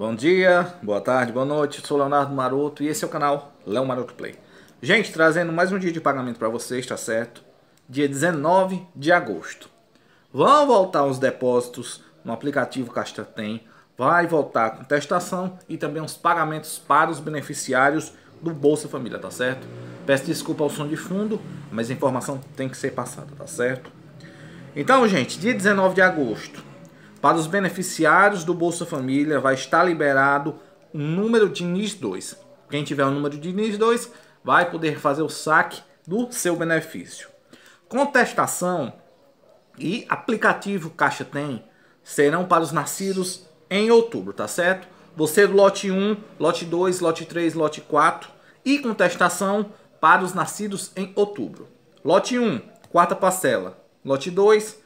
Bom dia, boa tarde, boa noite, sou Leonardo Maroto e esse é o canal Léo Maroto Play. Gente, trazendo mais um dia de pagamento para vocês, tá certo? Dia 19 de agosto. Vão voltar os depósitos no aplicativo Caixa Tem, vai voltar a contestação e também os pagamentos para os beneficiários do Bolsa Família, tá certo? Peço desculpa ao som de fundo, mas a informação tem que ser passada, tá certo? Então, gente, dia 19 de agosto, para os beneficiários do Bolsa Família vai estar liberado o número de NIS 2. Quem tiver o número de NIS 2 vai poder fazer o saque do seu benefício. Contestação e aplicativo Caixa Tem serão para os nascidos em outubro, tá certo? Você do lote 1, lote 2, lote 3, lote 4 e contestação para os nascidos em outubro. Lote 1, quarta parcela. Lote 2,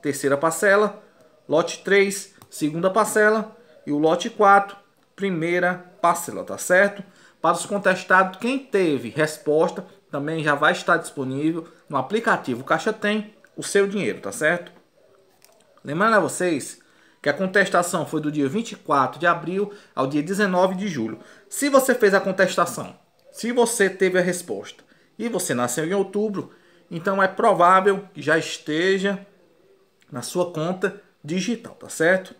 terceira parcela lote 3, segunda parcela, e o lote 4, primeira parcela, tá certo? Para os contestados, quem teve resposta também já vai estar disponível no aplicativo Caixa Tem o seu dinheiro, tá certo? Lembrando a vocês que a contestação foi do dia 24 de abril ao dia 19 de julho. Se você fez a contestação, se você teve a resposta e você nasceu em outubro, então é provável que já esteja na sua conta digital, tá certo?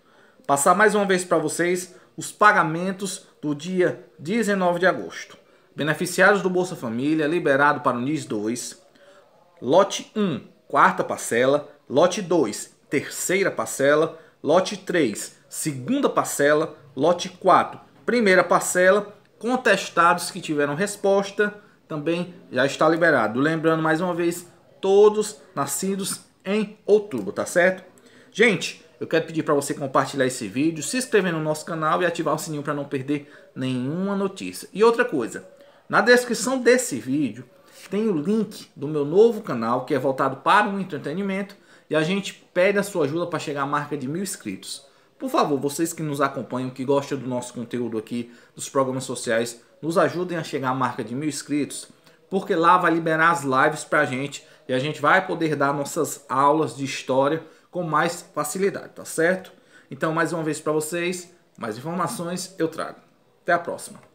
Passar mais uma vez para vocês os pagamentos do dia 19 de agosto. Beneficiários do Bolsa Família liberado para o NIS 2, lote 1, quarta parcela, lote 2, terceira parcela, lote 3, segunda parcela, lote 4, primeira parcela, contestados que tiveram resposta, também já está liberado. Lembrando mais uma vez, todos nascidos em outubro, tá certo? Gente, eu quero pedir para você compartilhar esse vídeo, se inscrever no nosso canal e ativar o sininho para não perder nenhuma notícia. E outra coisa, na descrição desse vídeo tem o link do meu novo canal que é voltado para o entretenimento e a gente pede a sua ajuda para chegar à marca de mil inscritos. Por favor, vocês que nos acompanham, que gostam do nosso conteúdo aqui, dos programas sociais, nos ajudem a chegar à marca de mil inscritos, porque lá vai liberar as lives para a gente e a gente vai poder dar nossas aulas de história com mais facilidade, tá certo? Então, mais uma vez para vocês, mais informações eu trago. Até a próxima.